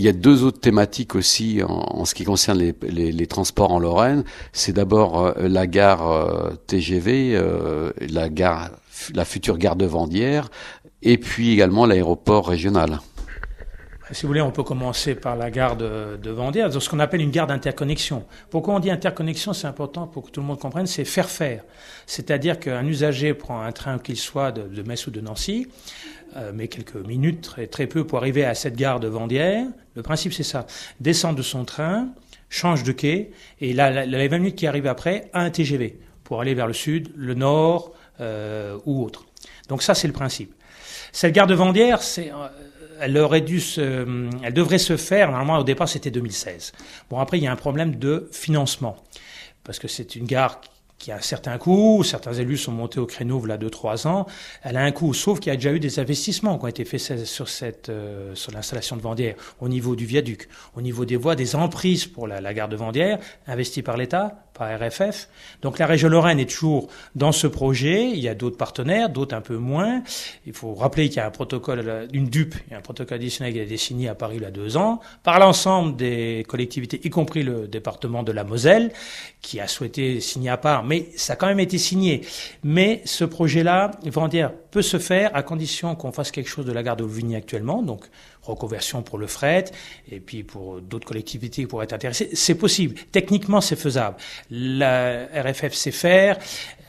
Il y a deux autres thématiques aussi en, ce qui concerne les, transports en Lorraine. C'est d'abord euh, la gare euh, TGV, euh, la gare, la future gare de Vendière, et puis également l'aéroport régional. Si vous voulez, on peut commencer par la gare de, de ce qu'on appelle une gare d'interconnexion. Pourquoi on dit interconnexion C'est important pour que tout le monde comprenne, c'est faire faire. C'est-à-dire qu'un usager prend un train, qu'il soit de, de Metz ou de Nancy, euh, mais quelques minutes, très, très peu, pour arriver à cette gare de Vendière. Le principe, c'est ça. Descend de son train, change de quai, et là, la, les 20 minutes qui arrivent après, a un TGV, pour aller vers le sud, le nord euh, ou autre. Donc ça, c'est le principe. Cette gare de Vendière, c'est... Euh, elle aurait dû se, euh, elle devrait se faire. Normalement, au départ, c'était 2016. Bon, après, il y a un problème de financement parce que c'est une gare qui a un certain coût. Certains élus sont montés au créneau voilà deux trois ans. Elle a un coût, sauf qu'il y a déjà eu des investissements qui ont été faits sur cette euh, sur l'installation de Vendière, au niveau du viaduc, au niveau des voies, des emprises pour la, gare de Vendière, investies par l'État, par RFF. Donc la région Lorraine est toujours dans ce projet. Il y a d'autres partenaires, d'autres un peu moins. Il faut rappeler qu'il y a un protocole, une dupe, il un protocole additionnel qui a été signé à Paris il y a deux ans par l'ensemble des collectivités, y compris le département de la Moselle, qui a souhaité signer à part. Mais ça a quand même été signé. Mais ce projet-là, il dire, peut se faire à condition qu'on fasse quelque chose de la gare de Vigny actuellement. Donc reconversion pour le fret et puis pour d'autres collectivités qui pourraient être intéressées. C'est possible. Techniquement, c'est faisable la RFFCFR faire.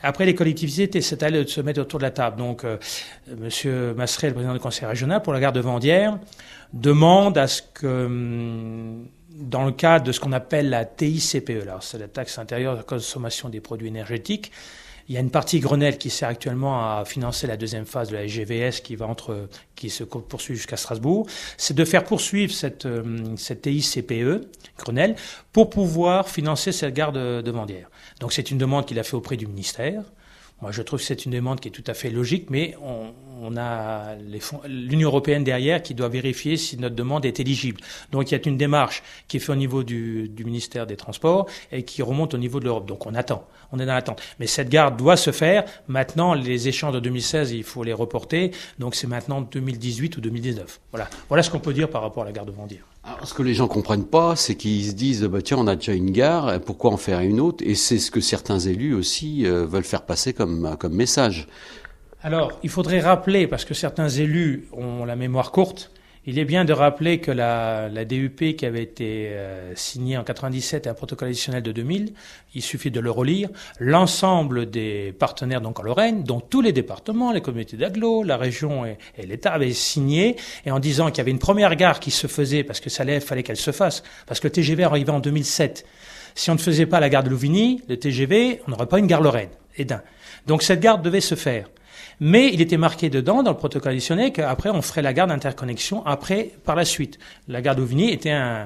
Après, les collectivités étaient cette de se mettre autour de la table. Donc, M. Euh, Monsieur Masseret, le président du conseil régional pour la gare de Vendière, demande à ce que, hum, dans le cadre de ce qu'on appelle la TICPE, c'est la taxe intérieure de consommation des produits énergétiques, il y a une partie Grenelle qui sert actuellement à financer la deuxième phase de la GVS qui va entre, qui se poursuit jusqu'à Strasbourg. C'est de faire poursuivre cette, euh, cette TICPE, Grenelle, pour pouvoir financer cette gare de, Donc c'est une demande qu'il a fait auprès du ministère. Moi, je trouve que c'est une demande qui est tout à fait logique, mais on, a l'Union européenne derrière qui doit vérifier si notre demande est éligible. Donc, il y a une démarche qui est faite au niveau du, ministère des Transports et qui remonte au niveau de l'Europe. Donc, on attend, on est dans l'attente. Mais cette garde doit se faire. Maintenant, les échanges de 2016, il faut les reporter. Donc, c'est maintenant 2018 ou 2019. Voilà, voilà ce qu'on peut dire par rapport à la garde de Vendier. Alors, ce que les gens comprennent pas, c'est qu'ils se disent bah, tiens, on a déjà une gare, pourquoi en faire une autre Et c'est ce que certains élus aussi euh, veulent faire passer comme, comme message. Alors, il faudrait rappeler, parce que certains élus ont la mémoire courte, il est bien de rappeler que la, la DUP qui avait été euh, signée en 97 et un protocole additionnel de 2000, il suffit de le relire, l'ensemble des partenaires donc en Lorraine, dont tous les départements, les communautés d'aglo, la région et, l'État avaient signé, et en disant qu'il y avait une première gare qui se faisait parce que ça allait, fallait qu'elle se fasse, parce que le TGV arrivait en 2007. Si on ne faisait pas la gare de Louvigny, le TGV, on n'aurait pas une gare Lorraine, et Donc cette gare devait se faire. Mais il était marqué dedans, dans le protocole additionnel, qu'après, on ferait la garde d'interconnexion après, par la suite. La garde d'Auvigny était euh,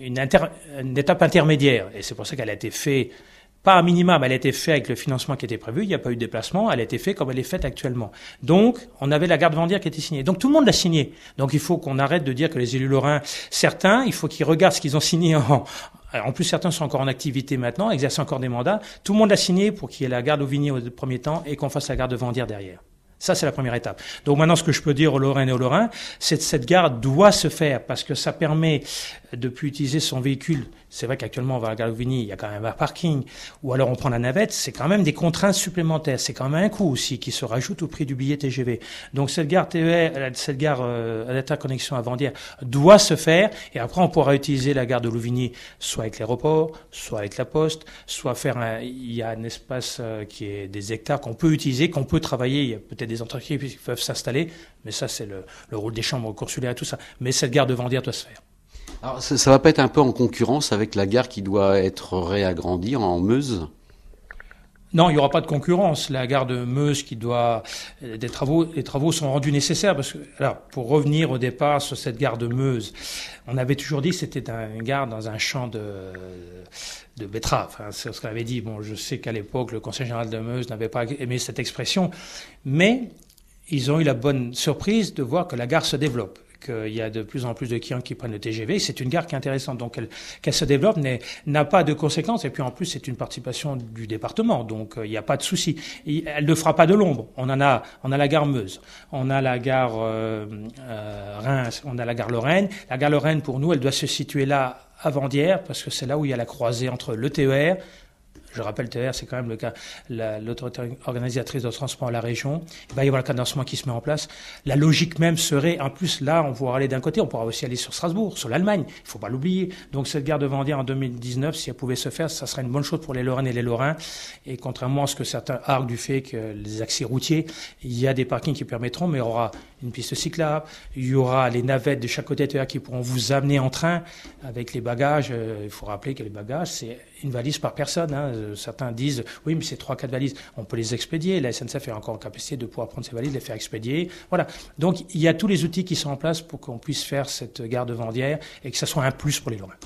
une, étape intermédiaire. Et c'est pour ça qu'elle a été faite, pas à minima, mais elle a été faite avec le financement qui était prévu. Il n'y a pas eu de déplacement. Elle a été faite comme elle est faite actuellement. Donc, on avait la garde vendière qui a été signée. Donc, tout le monde l'a signée. Donc, il faut qu'on arrête de dire que les élus lorrains, certains, il faut qu'ils regardent ce qu'ils ont signé en, euh, en plus, certains sont encore en activité maintenant, exercent encore des mandats. Tout le monde a signé pour qu'il y ait la garde au vignier au premier temps et qu'on fasse la garde de Vendière derrière. Ça, c'est la première étape. Donc maintenant, ce que je peux dire aux Lorraines et aux Lorrains, c'est que cette gare doit se faire parce que ça permet de plus utiliser son véhicule. C'est vrai qu'actuellement, on va à Louvigny, il y a quand même un parking, ou alors on prend la navette, c'est quand même des contraintes supplémentaires, c'est quand même un coût aussi qui se rajoute au prix du billet TGV. Donc cette gare TER, euh, cette gare euh, à l'interconnexion à Vendière doit se faire, et après on pourra utiliser la gare de Louvigny, soit avec l'aéroport, soit avec la poste, soit faire un, il y a un espace euh, qui est des hectares qu'on peut utiliser, qu'on peut travailler, il y a peut-être des entreprises qui peuvent s'installer, mais ça, c'est le, rôle des chambres consulaires et tout ça. Mais cette gare de Vendière doit se faire. Alors, ça, ça va pas être un peu en concurrence avec la gare qui doit être réagrandie en Meuse non, il n'y aura pas de concurrence. La gare de Meuse qui doit des travaux, les travaux sont rendus nécessaires parce que alors pour revenir au départ sur cette gare de Meuse, on avait toujours dit que c'était une gare dans un champ de de betteraves. Hein. c'est ce qu'on avait dit. Bon, je sais qu'à l'époque le conseil général de Meuse n'avait pas aimé cette expression, mais ils ont eu la bonne surprise de voir que la gare se développe qu'il y a de plus en plus de clients qui prennent le TGV. C'est une gare qui est intéressante, donc qu'elle se développe n'a pas de conséquences. Et puis en plus, c'est une participation du département, donc euh, il n'y a pas de souci. elle ne fera pas de l'ombre. On en a, on a la gare Meuse, on a la gare euh, euh, Reims, on a la gare Lorraine. La gare Lorraine, pour nous, elle doit se situer là avant hier parce que c'est là où il y a la croisée entre le TER, je rappelle Terre, c'est quand même le cas, l'autorité organisatrice de transport à la région, eh ben, il y avoir le cadencement qui se met en place. La logique même serait, en plus, là, on pourra aller d'un côté, on pourra aussi aller sur Strasbourg, sur l'Allemagne, il ne faut pas l'oublier. Donc cette gare de Vendée en 2019, si elle pouvait se faire, ça serait une bonne chose pour les Lorraines et les Lorrains. Et contrairement à ce que certains arguent du fait que les accès routiers, il y a des parkings qui permettront, mais il y aura une piste cyclable. Il y aura les navettes de chaque côté de qui pourront vous amener en train avec les bagages. Euh, il faut rappeler que les bagages, c'est une valise par personne. Hein. Euh, certains disent, oui, mais c'est trois, quatre valises. On peut les expédier. La SNCF est encore en capacité de pouvoir prendre ces valises, les faire expédier. Voilà. Donc, il y a tous les outils qui sont en place pour qu'on puisse faire cette gare de Vendière et que ça soit un plus pour les Lorrains.